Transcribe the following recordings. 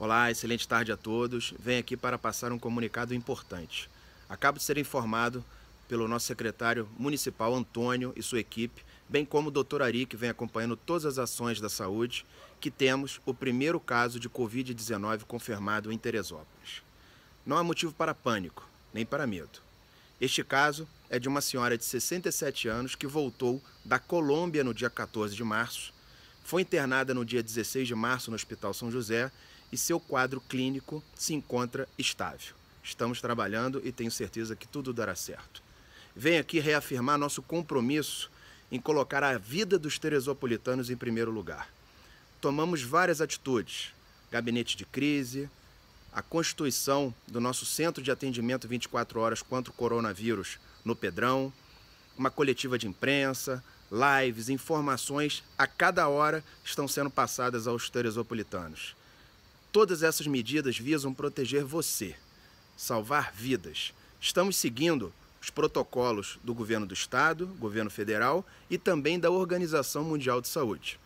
Olá, excelente tarde a todos. Venho aqui para passar um comunicado importante. Acabo de ser informado pelo nosso secretário municipal Antônio e sua equipe, bem como o doutor Ari, que vem acompanhando todas as ações da saúde, que temos o primeiro caso de Covid-19 confirmado em Teresópolis. Não há motivo para pânico, nem para medo. Este caso é de uma senhora de 67 anos que voltou da Colômbia no dia 14 de março foi internada no dia 16 de março no Hospital São José e seu quadro clínico se encontra estável. Estamos trabalhando e tenho certeza que tudo dará certo. Venho aqui reafirmar nosso compromisso em colocar a vida dos teresopolitanos em primeiro lugar. Tomamos várias atitudes: gabinete de crise, a constituição do nosso centro de atendimento 24 horas contra o coronavírus no Pedrão, uma coletiva de imprensa, lives, informações a cada hora estão sendo passadas aos teresopolitanos. Todas essas medidas visam proteger você, salvar vidas. Estamos seguindo os protocolos do governo do estado, governo federal e também da Organização Mundial de Saúde.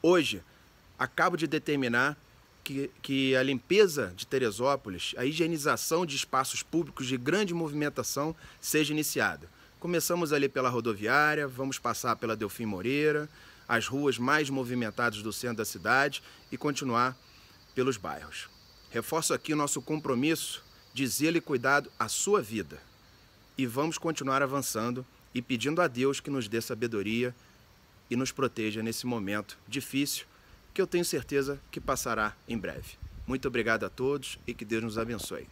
Hoje, acabo de determinar que, que, a limpeza de Teresópolis, a higienização de espaços públicos de grande movimentação seja iniciada. Começamos ali pela rodoviária, vamos passar pela Delfim Moreira, as ruas mais movimentadas do centro da cidade e continuar pelos bairros. Reforço aqui o nosso compromisso de zelo e cuidado à sua vida. E vamos continuar avançando e pedindo a Deus que nos dê sabedoria e nos proteja nesse momento difícil que eu tenho certeza que passará em breve. Muito obrigado a todos e que Deus nos abençoe.